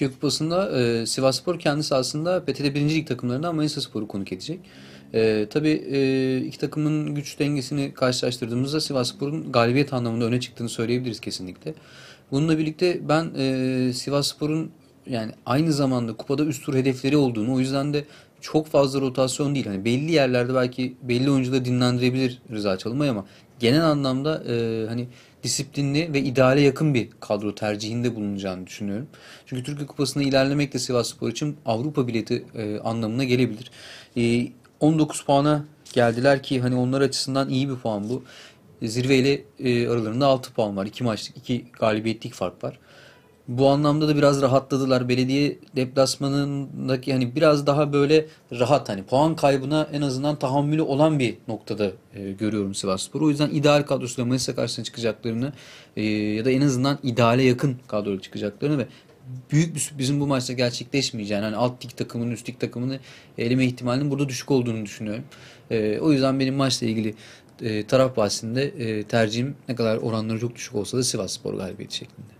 Türkiye Kupası'nda e, Sivas Spor kendi sahasında PTT 1. Lig takımlarından Manisa Spor'u konuk edecek. E, tabii e, iki takımın güç dengesini karşılaştırdığımızda Sivas Spor'un galibiyet anlamında öne çıktığını söyleyebiliriz kesinlikle. Bununla birlikte ben e, Sivas Spor'un yani aynı zamanda kupada üst tur hedefleri olduğunu o yüzden de çok fazla rotasyon değil. Hani belli yerlerde belki belli oyuncuda dinlendirebilir Rıza Çalınbay ama genel anlamda e, hani disiplinli ve ideale yakın bir kadro tercihinde bulunacağını düşünüyorum. Çünkü Türkiye Kupası'na ilerlemek de Sivas Spor için Avrupa bileti e, anlamına gelebilir. E, 19 puana geldiler ki hani onlar açısından iyi bir puan bu. Zirve ile e, aralarında 6 puan var. 2 maçlık 2 galibiyetlik fark var bu anlamda da biraz rahatladılar. Belediye deplasmanındaki hani biraz daha böyle rahat hani puan kaybına en azından tahammülü olan bir noktada e, görüyorum Sivasspor'u. O yüzden ideal kadrosuyla Mayıs'a karşısına çıkacaklarını e, ya da en azından ideale yakın kadroyla çıkacaklarını ve büyük bir sürprizin bu maçta gerçekleşmeyeceğini hani alt lig takımının üst lig takımını eleme ihtimalinin burada düşük olduğunu düşünüyorum. E, o yüzden benim maçla ilgili e, taraf bahsinde e, tercihim ne kadar oranları çok düşük olsa da Sivasspor galibiyeti şeklinde.